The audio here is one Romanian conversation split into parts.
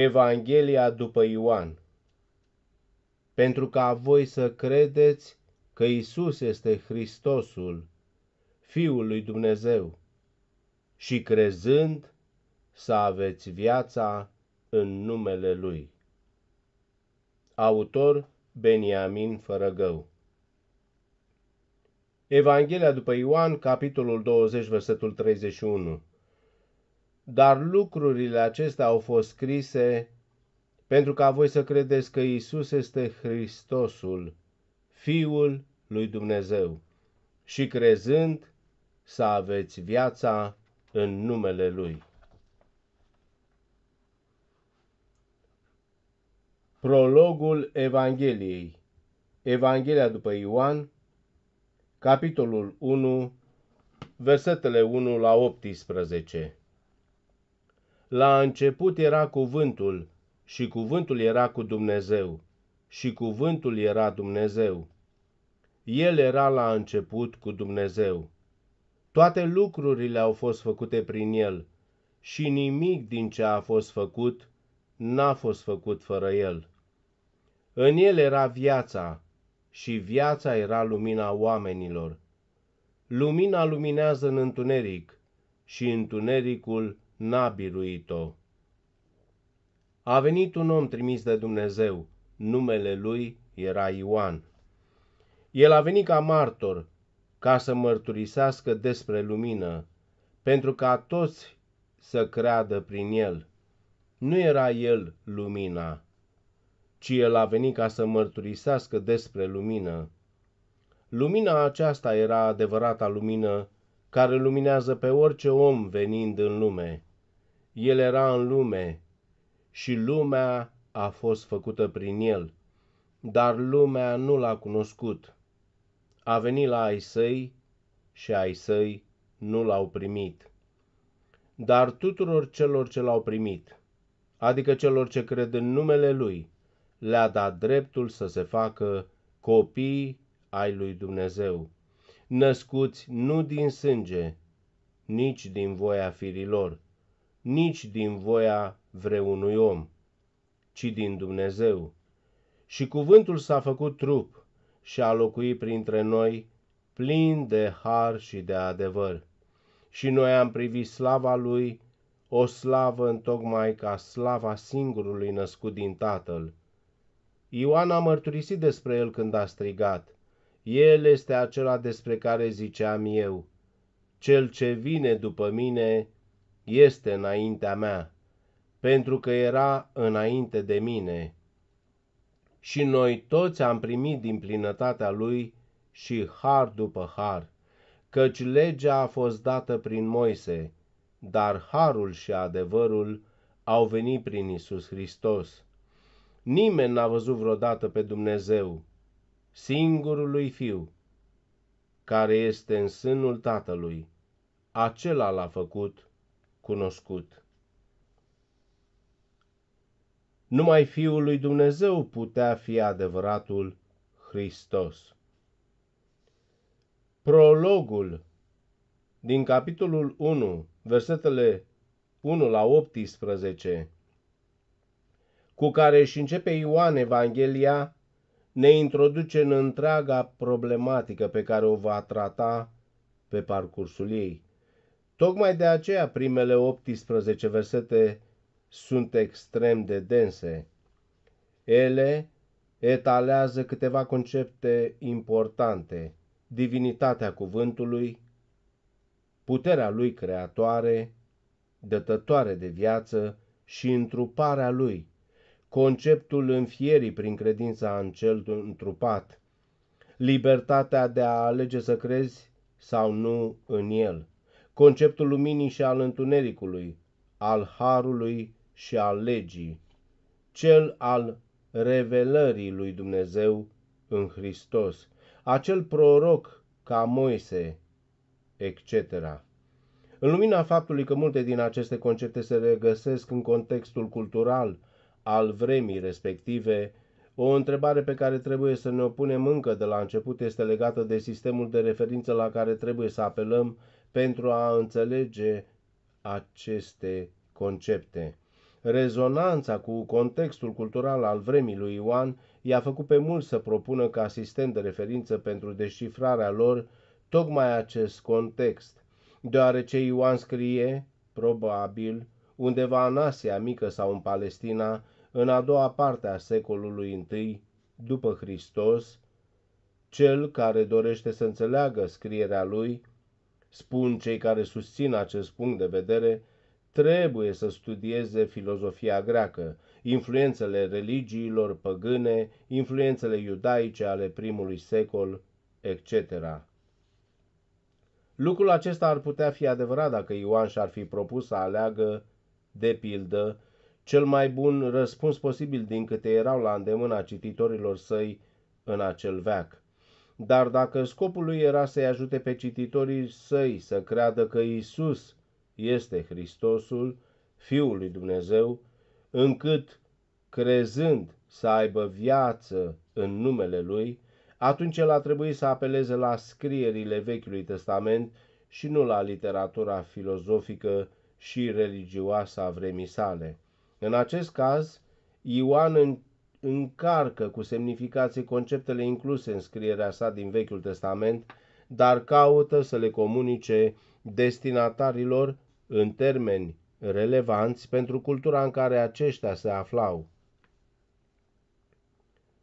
Evanghelia după Ioan, pentru ca voi să credeți că Isus este Hristosul, Fiul lui Dumnezeu, și crezând să aveți viața în numele Lui. Autor Beniamin Fărăgău Evanghelia după Ioan, capitolul 20, versetul 31 dar lucrurile acestea au fost scrise pentru ca voi să credeți că Isus este Hristosul, Fiul lui Dumnezeu, și crezând să aveți viața în numele Lui. Prologul Evangheliei Evanghelia după Ioan, capitolul 1, versetele 1 la 18 la început era cuvântul și cuvântul era cu Dumnezeu și cuvântul era Dumnezeu. El era la început cu Dumnezeu. Toate lucrurile au fost făcute prin el și nimic din ce a fost făcut n-a fost făcut fără el. În el era viața și viața era lumina oamenilor. Lumina luminează în întuneric și întunericul n-a biruit-o. A venit un om trimis de Dumnezeu, numele lui era Ioan. El a venit ca martor, ca să mărturisească despre lumină, pentru ca toți să creadă prin el. Nu era el lumina, ci el a venit ca să mărturisească despre lumină. Lumina aceasta era adevărata lumină care luminează pe orice om venind în lume. El era în lume și lumea a fost făcută prin El, dar lumea nu l-a cunoscut. A venit la ai săi și ai săi nu l-au primit. Dar tuturor celor ce l-au primit, adică celor ce cred în numele Lui, le-a dat dreptul să se facă copii ai lui Dumnezeu, născuți nu din sânge, nici din voia firilor, nici din voia vreunui om, ci din Dumnezeu. Și cuvântul s-a făcut trup și a locuit printre noi, plin de har și de adevăr. Și noi am privit slava lui, o slavă întocmai ca slava singurului născut din Tatăl. Ioan a mărturisit despre el când a strigat, El este acela despre care ziceam eu, Cel ce vine după mine este înaintea mea, pentru că era înainte de mine. Și noi toți am primit din plinătatea lui și har după har, căci legea a fost dată prin Moise, dar harul și adevărul au venit prin Isus Hristos. Nimeni n-a văzut vreodată pe Dumnezeu, singurului Fiu, care este în sânul Tatălui, acela l-a făcut cunoscut. Numai Fiul lui Dumnezeu putea fi adevăratul Hristos. Prologul din capitolul 1, versetele 1 la 18, cu care își începe Ioan Evanghelia, ne introduce în întreaga problematică pe care o va trata pe parcursul ei. Tocmai de aceea primele 18 versete sunt extrem de dense. Ele etalează câteva concepte importante, divinitatea cuvântului, puterea lui creatoare, dătătoare de viață și întruparea lui, conceptul înfierii prin credința în cel întrupat, libertatea de a alege să crezi sau nu în el conceptul luminii și al întunericului, al harului și al legii, cel al revelării lui Dumnezeu în Hristos, acel proroc ca Moise, etc. În lumina faptului că multe din aceste concepte se regăsesc în contextul cultural al vremii respective, o întrebare pe care trebuie să ne o punem încă de la început este legată de sistemul de referință la care trebuie să apelăm pentru a înțelege aceste concepte. Rezonanța cu contextul cultural al vremii lui Ioan i-a făcut pe mult să propună ca asistent de referință pentru descifrarea lor tocmai acest context, deoarece Ioan scrie, probabil, undeva în Asia Mică sau în Palestina, în a doua parte a secolului I după Hristos, cel care dorește să înțeleagă scrierea lui spun cei care susțin acest punct de vedere, trebuie să studieze filozofia greacă, influențele religiilor păgâne, influențele iudaice ale primului secol, etc. Lucrul acesta ar putea fi adevărat dacă Ioan și-ar fi propus să aleagă, de pildă, cel mai bun răspuns posibil din câte erau la îndemâna cititorilor săi în acel veac. Dar dacă scopul lui era să-i ajute pe cititorii săi să creadă că Isus este Hristosul, Fiul lui Dumnezeu, încât, crezând să aibă viață în numele Lui, atunci el a trebuit să apeleze la scrierile Vechiului Testament și nu la literatura filozofică și religioasă a vremii sale. În acest caz, Ioan încarcă cu semnificații conceptele incluse în scrierea sa din Vechiul Testament, dar caută să le comunice destinatarilor în termeni relevanți pentru cultura în care aceștia se aflau.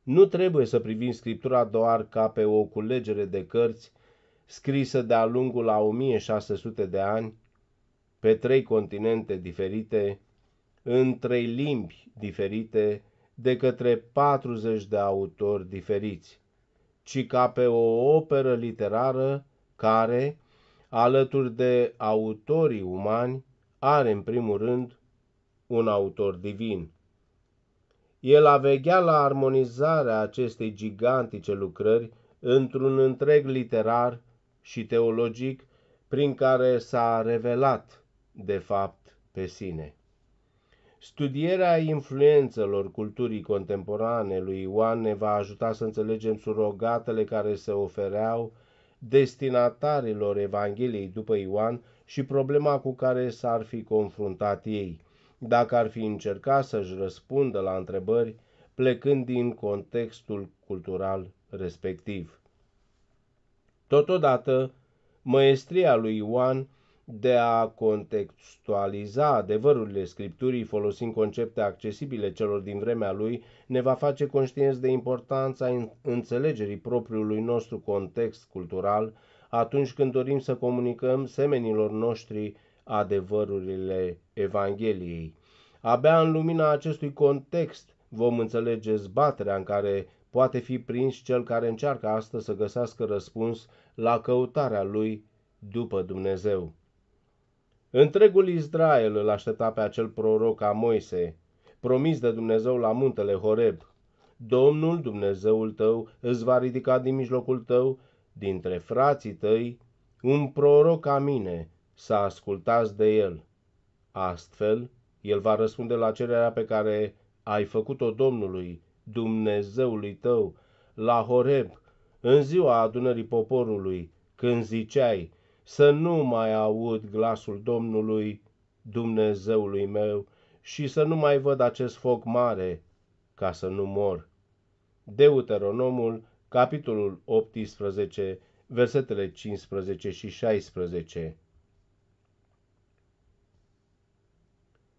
Nu trebuie să privim Scriptura doar ca pe o culegere de cărți scrisă de-a lungul a 1600 de ani, pe trei continente diferite, în trei limbi diferite, de către 40 de autori diferiți, ci ca pe o operă literară care, alături de autorii umani, are în primul rând un autor divin. El a la armonizarea acestei gigantice lucrări într-un întreg literar și teologic prin care s-a revelat, de fapt, pe sine. Studierea influențelor culturii contemporane lui Ioan ne va ajuta să înțelegem surogatele care se ofereau destinatarilor Evangheliei după Ioan și problema cu care s-ar fi confruntat ei, dacă ar fi încercat să-și răspundă la întrebări plecând din contextul cultural respectiv. Totodată, Măestria lui Ioan de a contextualiza adevărurile Scripturii folosind concepte accesibile celor din vremea lui, ne va face conștienți de importanța înțelegerii propriului nostru context cultural atunci când dorim să comunicăm semenilor noștri adevărurile Evangheliei. Abia în lumina acestui context vom înțelege zbaterea în care poate fi prins cel care încearcă astăzi să găsească răspuns la căutarea lui după Dumnezeu. Întregul Israel îl aștepta pe acel proroc a Moise, promis de Dumnezeu la muntele Horeb. Domnul Dumnezeul tău îți va ridica din mijlocul tău, dintre frații tăi, un proroc ca mine, să ascultați de el. Astfel, el va răspunde la cererea pe care ai făcut-o Domnului, Dumnezeului tău, la Horeb, în ziua adunării poporului, când ziceai, să nu mai aud glasul Domnului Dumnezeului meu și să nu mai văd acest foc mare ca să nu mor. Deuteronomul, capitolul 18, versetele 15 și 16.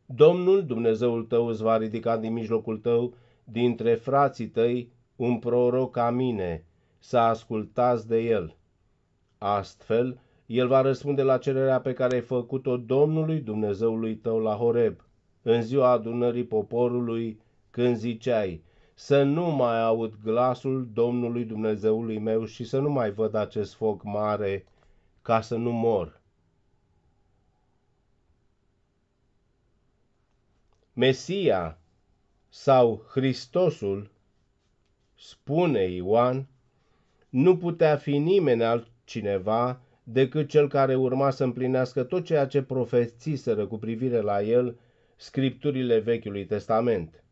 Domnul Dumnezeul tău îți va ridica din mijlocul tău, dintre frații tăi, un proroc ca mine, să ascultați de el. Astfel, el va răspunde la cererea pe care ai făcut-o Domnului Dumnezeului tău la Horeb, în ziua adunării poporului, când ziceai, să nu mai aud glasul Domnului Dumnezeului meu și să nu mai văd acest foc mare, ca să nu mor. Mesia sau Hristosul, spune Ioan, nu putea fi nimeni altcineva decât cel care urma să împlinească tot ceea ce profețiseră cu privire la el scripturile Vechiului Testament.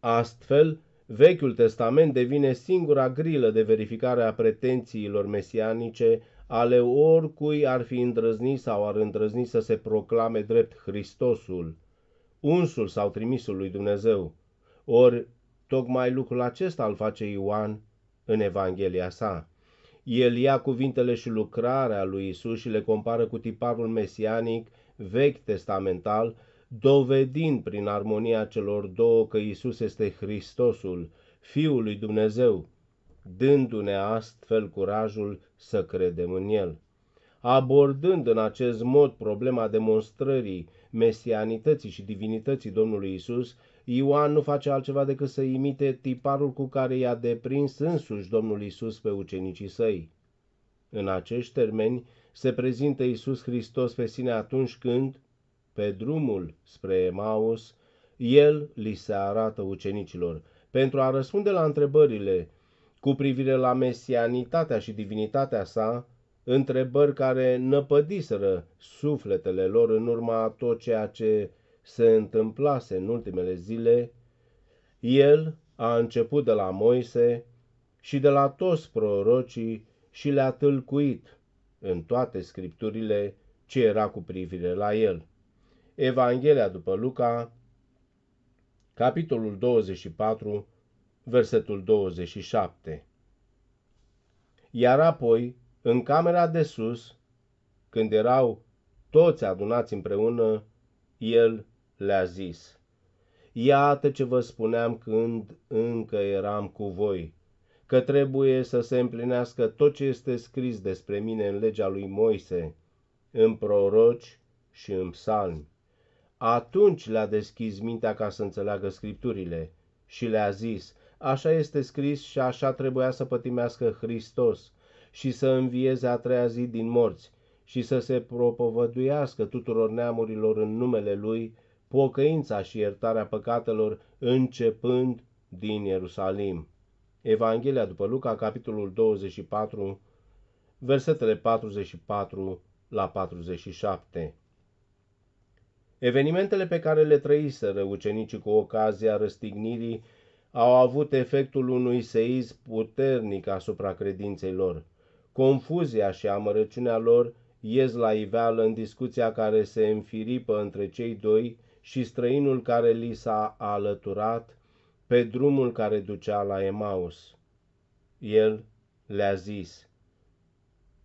Astfel, Vechiul Testament devine singura grilă de verificare a pretențiilor mesianice ale oricui ar fi îndrăznit sau ar îndrăzni să se proclame drept Hristosul, unsul sau trimisul lui Dumnezeu. Ori, tocmai lucrul acesta îl face Ioan în Evanghelia sa. El ia cuvintele și lucrarea lui Isus și le compară cu tiparul mesianic vechi testamental, dovedind prin armonia celor două că Isus este Hristosul, Fiul lui Dumnezeu, dându-ne astfel curajul să credem în El. Abordând în acest mod problema demonstrării mesianității și divinității Domnului Isus, Ioan nu face altceva decât să imite tiparul cu care i-a deprins însuși Domnul Isus pe ucenicii săi. În acești termeni se prezintă Isus Hristos pe sine atunci când, pe drumul spre Emaus, El li se arată ucenicilor pentru a răspunde la întrebările cu privire la mesianitatea și divinitatea sa, întrebări care năpădiseră sufletele lor în urma a tot ceea ce se întâmplase în ultimele zile, el a început de la Moise și de la toți prorocii și le-a tâlcuit în toate scripturile ce era cu privire la el. Evanghelia după Luca, capitolul 24, versetul 27. Iar apoi, în camera de sus, când erau toți adunați împreună, el le-a zis, Iată ce vă spuneam când încă eram cu voi, că trebuie să se împlinească tot ce este scris despre mine în legea lui Moise, în proroci și în psalmi. Atunci le-a deschis mintea ca să înțeleagă scripturile și le-a zis, așa este scris și așa trebuia să pătimească Hristos și să învieze a treia zi din morți și să se propovăduiască tuturor neamurilor în numele Lui, pocăința și iertarea păcatelor începând din Ierusalim. Evanghelia după Luca, capitolul 24, versetele 44 la 47. Evenimentele pe care le trăiseră ucenicii cu ocazia răstignirii au avut efectul unui seiz puternic asupra credinței lor. Confuzia și amărăciunea lor ies la iveală în discuția care se înfiripă între cei doi și străinul care li s-a alăturat pe drumul care ducea la Emaus. El le-a zis,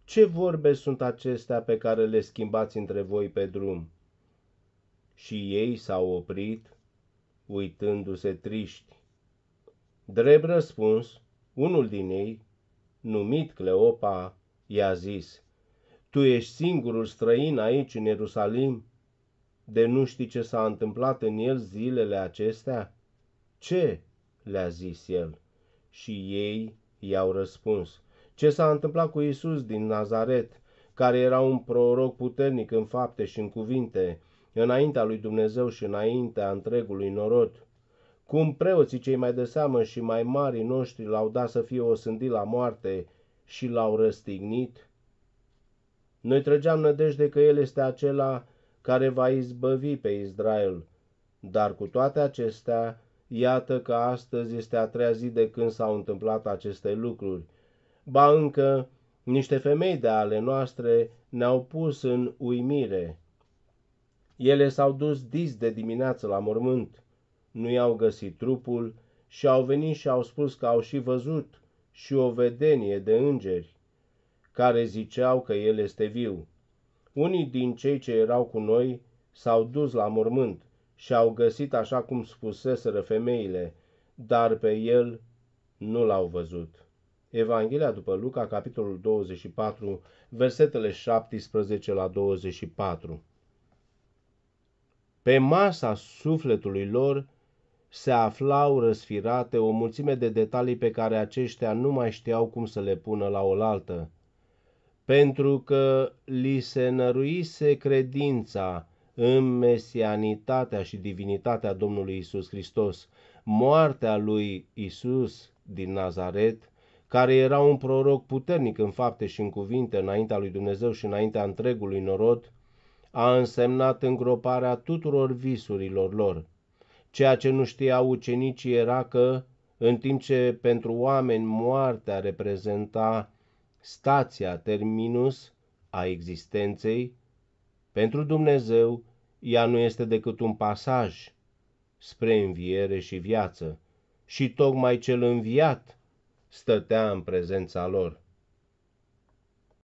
Ce vorbe sunt acestea pe care le schimbați între voi pe drum? Și ei s-au oprit, uitându-se triști. Drept răspuns, unul din ei, numit Cleopa, i-a zis, Tu ești singurul străin aici în Ierusalim?" De nu știi ce s-a întâmplat în el zilele acestea? Ce? le-a zis el. Și ei i-au răspuns. Ce s-a întâmplat cu Isus din Nazaret, care era un proroc puternic în fapte și în cuvinte, înaintea lui Dumnezeu și înaintea întregului norod? Cum preoții cei mai de seamă și mai mari noștri l-au dat să fie osândit la moarte și l-au răstignit? Noi trăgeam nădejde că El este acela care va izbăvi pe Israel. Dar cu toate acestea, iată că astăzi este a treia zi de când s-au întâmplat aceste lucruri. Ba încă, niște femei de ale noastre ne-au pus în uimire. Ele s-au dus dis de dimineață la mormânt, nu i-au găsit trupul și au venit și au spus că au și văzut și o vedenie de îngeri, care ziceau că el este viu. Unii din cei ce erau cu noi s-au dus la mormânt și au găsit așa cum spuseseră femeile, dar pe el nu l-au văzut. Evanghelia după Luca, capitolul 24, versetele 17 la 24. Pe masa sufletului lor se aflau răsfirate o mulțime de detalii pe care aceștia nu mai știau cum să le pună la oaltă pentru că li se năruise credința în mesianitatea și divinitatea Domnului Isus Hristos, moartea lui Isus din Nazaret, care era un proroc puternic în fapte și în cuvinte înaintea lui Dumnezeu și înaintea întregului norod, a însemnat îngroparea tuturor visurilor lor. Ceea ce nu știau ucenicii era că, în timp ce pentru oameni moartea reprezenta stația terminus a existenței, pentru Dumnezeu ea nu este decât un pasaj spre înviere și viață, și tocmai cel înviat stătea în prezența lor.